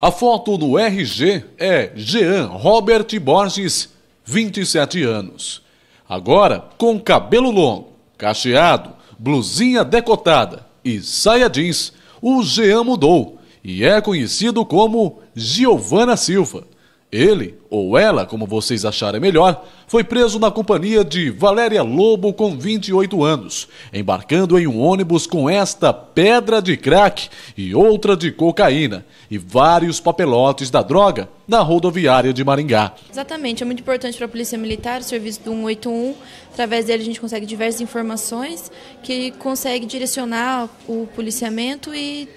A foto no RG é Jean Robert Borges, 27 anos. Agora com cabelo longo, cacheado, blusinha decotada e saia jeans, o Jean mudou e é conhecido como Giovana Silva. Ele, ou ela, como vocês acharem melhor, foi preso na companhia de Valéria Lobo com 28 anos, embarcando em um ônibus com esta pedra de crack e outra de cocaína e vários papelotes da droga na rodoviária de Maringá. Exatamente, é muito importante para a Polícia Militar o serviço do 181. Através dele a gente consegue diversas informações que consegue direcionar o policiamento e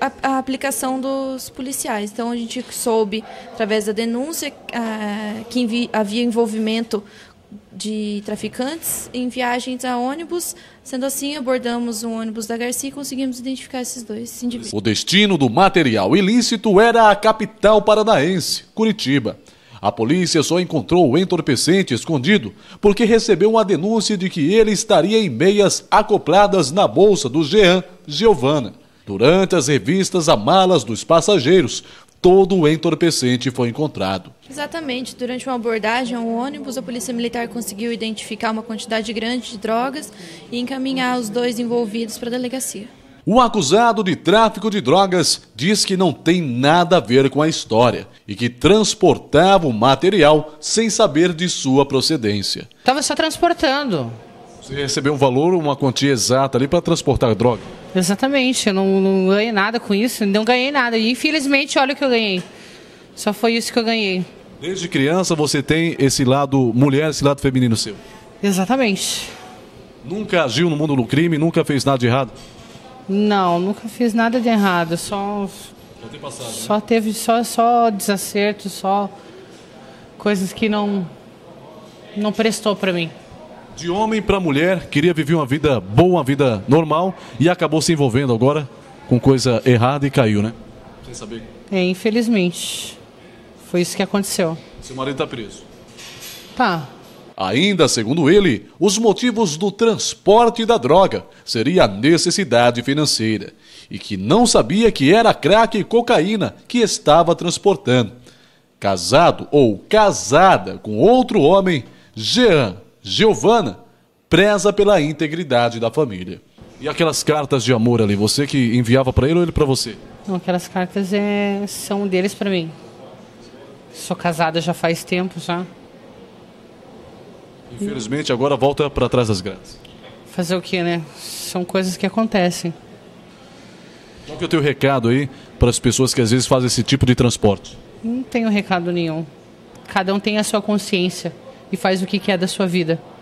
a, a, aplicação dos policiais. Então a gente soube através da denúncia uh, que envi, havia envolvimento de traficantes em viagens a ônibus. Sendo assim, abordamos um ônibus da Garcia e conseguimos identificar esses dois indivíduos. O destino do material ilícito era a capital paranaense, Curitiba. A polícia só encontrou o entorpecente escondido porque recebeu uma denúncia de que ele estaria em meias acopladas na bolsa do Jean Giovana. Durante as revistas a malas dos passageiros, todo o entorpecente foi encontrado. Exatamente. Durante uma abordagem a um ônibus, a Polícia Militar conseguiu identificar uma quantidade grande de drogas e encaminhar os dois envolvidos para a delegacia. O acusado de tráfico de drogas diz que não tem nada a ver com a história e que transportava o material sem saber de sua procedência. Estava só transportando. Você recebeu um valor, uma quantia exata ali para transportar droga? Exatamente, eu não, não ganhei nada com isso, não ganhei nada. E infelizmente, olha o que eu ganhei. Só foi isso que eu ganhei. Desde criança você tem esse lado mulher, esse lado feminino seu? Exatamente. Nunca agiu no mundo do crime, nunca fez nada de errado? Não, nunca fiz nada de errado, só só, tem passado, né? só teve só só desacerto, só coisas que não não prestou para mim de homem para mulher, queria viver uma vida boa, uma vida normal e acabou se envolvendo agora com coisa errada e caiu, né? Sem saber. É, infelizmente. Foi isso que aconteceu. Seu marido está preso. Tá. Ainda segundo ele, os motivos do transporte da droga seria a necessidade financeira e que não sabia que era crack e cocaína que estava transportando. Casado ou casada com outro homem, Jean Giovana preza pela integridade da família. E aquelas cartas de amor ali, você que enviava para ele ou ele para você? Não, aquelas cartas é... são deles para mim. Sou casada já faz tempo já. Infelizmente agora volta para trás das grades. Fazer o que, né? São coisas que acontecem. Qual que é o teu recado aí para as pessoas que às vezes fazem esse tipo de transporte? Não tenho recado nenhum. Cada um tem a sua consciência e faz o que quer é da sua vida.